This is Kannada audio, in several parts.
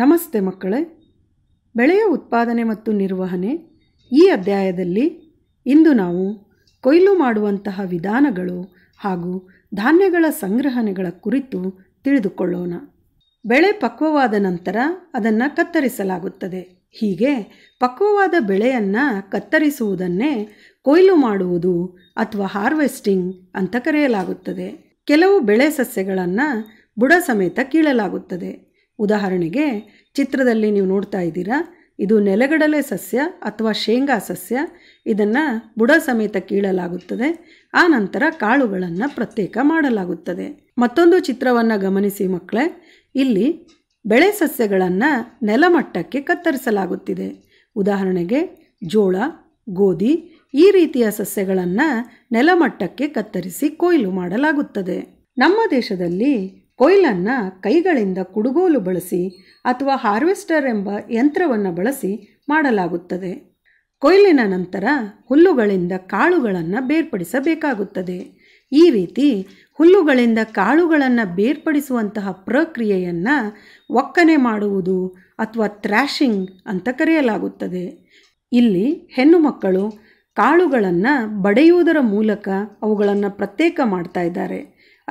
ನಮಸ್ತೆ ಮಕ್ಕಳೇ ಬೆಳೆಯ ಉತ್ಪಾದನೆ ಮತ್ತು ನಿರ್ವಹಣೆ ಈ ಅಧ್ಯಾಯದಲ್ಲಿ ಇಂದು ನಾವು ಕೊಯ್ಲು ಮಾಡುವಂತಹ ವಿಧಾನಗಳು ಹಾಗೂ ಧಾನ್ಯಗಳ ಸಂಗ್ರಹಣೆಗಳ ಕುರಿತು ತಿಳಿದುಕೊಳ್ಳೋಣ ಬೆಳೆ ಪಕ್ವವಾದ ನಂತರ ಅದನ್ನು ಕತ್ತರಿಸಲಾಗುತ್ತದೆ ಹೀಗೆ ಪಕ್ವವಾದ ಬೆಳೆಯನ್ನು ಕತ್ತರಿಸುವುದನ್ನೇ ಕೊಯ್ಲು ಮಾಡುವುದು ಅಥವಾ ಹಾರ್ವೆಸ್ಟಿಂಗ್ ಅಂತ ಕರೆಯಲಾಗುತ್ತದೆ ಕೆಲವು ಬೆಳೆ ಸಸ್ಯಗಳನ್ನು ಬುಡ ಸಮೇತ ಕೀಳಲಾಗುತ್ತದೆ ಉದಾಹರಣೆಗೆ ಚಿತ್ರದಲ್ಲಿ ನೀವು ನೋಡ್ತಾ ಇದ್ದೀರಾ ಇದು ನೆಲಗಡಲೆ ಸಸ್ಯ ಅಥವಾ ಶೇಂಗಾ ಸಸ್ಯ ಇದನ್ನು ಬುಡ ಸಮೇತ ಕೀಳಲಾಗುತ್ತದೆ ಆ ನಂತರ ಕಾಳುಗಳನ್ನು ಪ್ರತ್ಯೇಕ ಮಾಡಲಾಗುತ್ತದೆ ಮತ್ತೊಂದು ಚಿತ್ರವನ್ನು ಗಮನಿಸಿ ಮಕ್ಕಳೇ ಇಲ್ಲಿ ಬೆಳೆ ಸಸ್ಯಗಳನ್ನು ನೆಲಮಟ್ಟಕ್ಕೆ ಕತ್ತರಿಸಲಾಗುತ್ತಿದೆ ಉದಾಹರಣೆಗೆ ಜೋಳ ಗೋಧಿ ಈ ರೀತಿಯ ಸಸ್ಯಗಳನ್ನು ನೆಲಮಟ್ಟಕ್ಕೆ ಕತ್ತರಿಸಿ ಕೊಯ್ಲು ಮಾಡಲಾಗುತ್ತದೆ ನಮ್ಮ ದೇಶದಲ್ಲಿ ಕೊಯ್ಲನ್ನು ಕೈಗಳಿಂದ ಕುಡುಗೋಲು ಬಳಸಿ ಅಥವಾ ಹಾರ್ವೆಸ್ಟರ್ ಎಂಬ ಯಂತ್ರವನ್ನು ಬಳಸಿ ಮಾಡಲಾಗುತ್ತದೆ ಕೊಯ್ಲಿನ ನಂತರ ಹುಲ್ಲುಗಳಿಂದ ಕಾಳುಗಳನ್ನು ಬೇರ್ಪಡಿಸಬೇಕಾಗುತ್ತದೆ ಈ ರೀತಿ ಹುಲ್ಲುಗಳಿಂದ ಕಾಳುಗಳನ್ನು ಬೇರ್ಪಡಿಸುವಂತಹ ಪ್ರಕ್ರಿಯೆಯನ್ನು ಒಕ್ಕನೆ ಮಾಡುವುದು ಅಥವಾ ಥ್ರ್ಯಾಶಿಂಗ್ ಅಂತ ಕರೆಯಲಾಗುತ್ತದೆ ಇಲ್ಲಿ ಹೆಣ್ಣು ಮಕ್ಕಳು ಕಾಳುಗಳನ್ನು ಬಡೆಯುವುದರ ಮೂಲಕ ಅವುಗಳನ್ನು ಪ್ರತ್ಯೇಕ ಮಾಡ್ತಾ ಇದ್ದಾರೆ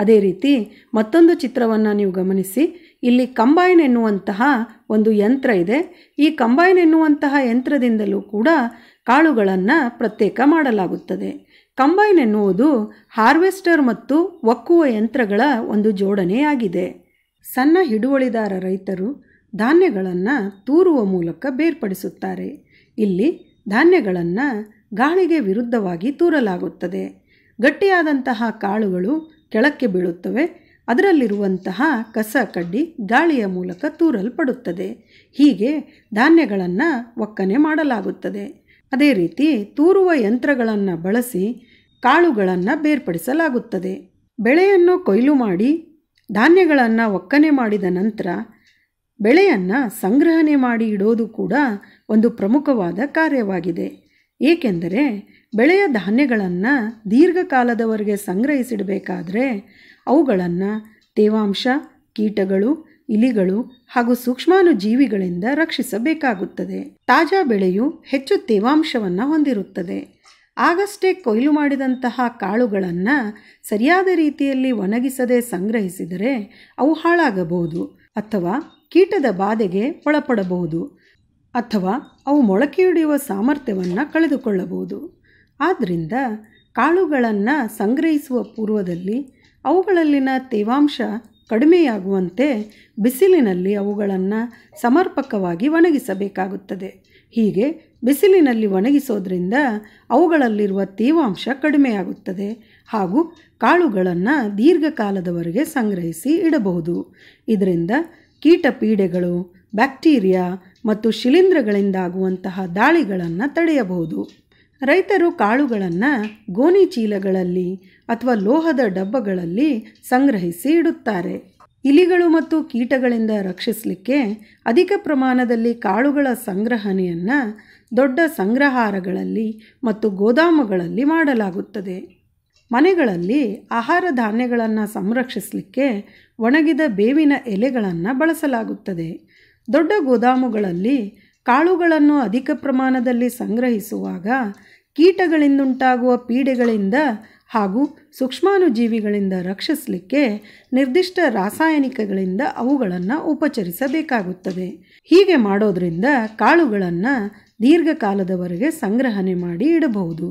ಅದೇ ರೀತಿ ಮತ್ತೊಂದು ಚಿತ್ರವನ್ನು ನೀವು ಗಮನಿಸಿ ಇಲ್ಲಿ ಕಂಬೈನ್ ಎನ್ನುವಂತಹ ಒಂದು ಯಂತ್ರ ಇದೆ ಈ ಕಂಬೈನ್ ಎನ್ನುವಂತಹ ಯಂತ್ರದಿಂದಲೂ ಕೂಡ ಕಾಳುಗಳನ್ನು ಪ್ರತ್ಯೇಕ ಮಾಡಲಾಗುತ್ತದೆ ಕಂಬೈನ್ ಎನ್ನುವುದು ಹಾರ್ವೆಸ್ಟರ್ ಮತ್ತು ಒಕ್ಕುವ ಯಂತ್ರಗಳ ಒಂದು ಜೋಡಣೆಯಾಗಿದೆ ಸಣ್ಣ ಹಿಡುವಳಿದಾರ ರೈತರು ಧಾನ್ಯಗಳನ್ನು ತೂರುವ ಮೂಲಕ ಬೇರ್ಪಡಿಸುತ್ತಾರೆ ಇಲ್ಲಿ ಧಾನ್ಯಗಳನ್ನು ಗಾಳಿಗೆ ವಿರುದ್ಧವಾಗಿ ತೂರಲಾಗುತ್ತದೆ ಗಟ್ಟಿಯಾದಂತಹ ಕಾಳುಗಳು ಕೆಳಕ್ಕೆ ಬೀಳುತ್ತವೆ ಅದರಲ್ಲಿರುವಂತಹ ಕಸ ಕಡ್ಡಿ ಗಾಳಿಯ ಮೂಲಕ ತೂರಲ್ಪಡುತ್ತದೆ ಹೀಗೆ ಧಾನ್ಯಗಳನ್ನು ಒಕ್ಕನೆ ಮಾಡಲಾಗುತ್ತದೆ ಅದೇ ರೀತಿ ತೂರುವ ಯಂತ್ರಗಳನ್ನು ಬಳಸಿ ಕಾಳುಗಳನ್ನು ಬೇರ್ಪಡಿಸಲಾಗುತ್ತದೆ ಬೆಳೆಯನ್ನು ಕೊಯ್ಲು ಮಾಡಿ ಧಾನ್ಯಗಳನ್ನು ಒಕ್ಕನೆ ಮಾಡಿದ ನಂತರ ಬೆಳೆಯನ್ನು ಸಂಗ್ರಹಣೆ ಮಾಡಿ ಇಡೋದು ಕೂಡ ಒಂದು ಪ್ರಮುಖವಾದ ಕಾರ್ಯವಾಗಿದೆ ಏಕೆಂದರೆ ಬೆಳೆಯ ಧಾನ್ಯಗಳನ್ನು ದೀರ್ಘಕಾಲದವರೆಗೆ ಸಂಗ್ರಹಿಸಿಡಬೇಕಾದ್ರೆ ಅವುಗಳನ್ನು ತೇವಾಂಶ ಕೀಟಗಳು ಇಲಿಗಳು ಹಾಗೂ ಸೂಕ್ಷ್ಮಾನುಜೀವಿಗಳಿಂದ ಜೀವಿಗಳಿಂದ ರಕ್ಷಿಸಬೇಕಾಗುತ್ತದೆ ತಾಜಾ ಬೆಳೆಯು ಹೆಚ್ಚು ತೇವಾಂಶವನ್ನು ಹೊಂದಿರುತ್ತದೆ ಆಗಷ್ಟೇ ಕೊಯ್ಲು ಮಾಡಿದಂತಹ ಕಾಳುಗಳನ್ನು ಸರಿಯಾದ ರೀತಿಯಲ್ಲಿ ಒಣಗಿಸದೆ ಸಂಗ್ರಹಿಸಿದರೆ ಅವು ಹಾಳಾಗಬಹುದು ಅಥವಾ ಕೀಟದ ಬಾಧೆಗೆ ಒಳಪಡಬಹುದು ಅಥವಾ ಅವು ಮೊಳಕೆಯೊಡೆಯುವ ಸಾಮರ್ಥ್ಯವನ್ನು ಕಳೆದುಕೊಳ್ಳಬಹುದು ಆದ್ದರಿಂದ ಕಾಳುಗಳನ್ನು ಸಂಗ್ರಹಿಸುವ ಪೂರ್ವದಲ್ಲಿ ಅವುಗಳಲ್ಲಿನ ತೇವಾಂಶ ಕಡಿಮೆಯಾಗುವಂತೆ ಬಿಸಿಲಿನಲ್ಲಿ ಅವುಗಳನ್ನು ಸಮರ್ಪಕವಾಗಿ ಒಣಗಿಸಬೇಕಾಗುತ್ತದೆ ಹೀಗೆ ಬಿಸಿಲಿನಲ್ಲಿ ಒಣಗಿಸೋದ್ರಿಂದ ಅವುಗಳಲ್ಲಿರುವ ತೇವಾಂಶ ಕಡಿಮೆಯಾಗುತ್ತದೆ ಹಾಗೂ ಕಾಳುಗಳನ್ನು ದೀರ್ಘಕಾಲದವರೆಗೆ ಸಂಗ್ರಹಿಸಿ ಇಡಬಹುದು ಇದರಿಂದ ಕೀಟ ಪೀಡೆಗಳು ಬ್ಯಾಕ್ಟೀರಿಯಾ ಮತ್ತು ಶಿಲೀಂಧ್ರಗಳಿಂದಾಗುವಂತಹ ದಾಳಿಗಳನ್ನು ತಡೆಯಬಹುದು ರೈತರು ಕಾಳುಗಳನ್ನು ಗೋಣಿ ಚೀಲಗಳಲ್ಲಿ ಅಥವಾ ಲೋಹದ ಡಬ್ಬಗಳಲ್ಲಿ ಸಂಗ್ರಹಿಸಿ ಇಡುತ್ತಾರೆ ಇಲಿಗಳು ಮತ್ತು ಕೀಟಗಳಿಂದ ರಕ್ಷಿಸಲಿಕ್ಕೆ ಅಧಿಕ ಪ್ರಮಾಣದಲ್ಲಿ ಕಾಳುಗಳ ಸಂಗ್ರಹಣೆಯನ್ನು ದೊಡ್ಡ ಸಂಗ್ರಹಾರಗಳಲ್ಲಿ ಮತ್ತು ಗೋದಾಮುಗಳಲ್ಲಿ ಮಾಡಲಾಗುತ್ತದೆ ಮನೆಗಳಲ್ಲಿ ಆಹಾರ ಧಾನ್ಯಗಳನ್ನು ಸಂರಕ್ಷಿಸಲಿಕ್ಕೆ ಒಣಗಿದ ಬೇವಿನ ಎಲೆಗಳನ್ನು ಬಳಸಲಾಗುತ್ತದೆ ದೊಡ್ಡ ಗೋದಾಮುಗಳಲ್ಲಿ ಕಾಳುಗಳನ್ನು ಅಧಿಕ ಪ್ರಮಾಣದಲ್ಲಿ ಸಂಗ್ರಹಿಸುವಾಗ ಕೀಟಗಳಿಂದುಂಟಾಗುವ ಪೀಡೆಗಳಿಂದ ಹಾಗೂ ಸೂಕ್ಷ್ಮಾನುಜೀವಿಗಳಿಂದ ರಕ್ಷಿಸಲಿಕ್ಕೆ ನಿರ್ದಿಷ್ಟ ರಾಸಾಯನಿಕಗಳಿಂದ ಅವುಗಳನ್ನು ಉಪಚರಿಸಬೇಕಾಗುತ್ತದೆ ಹೀಗೆ ಮಾಡೋದರಿಂದ ಕಾಳುಗಳನ್ನು ದೀರ್ಘಕಾಲದವರೆಗೆ ಸಂಗ್ರಹಣೆ ಮಾಡಿ ಇಡಬಹುದು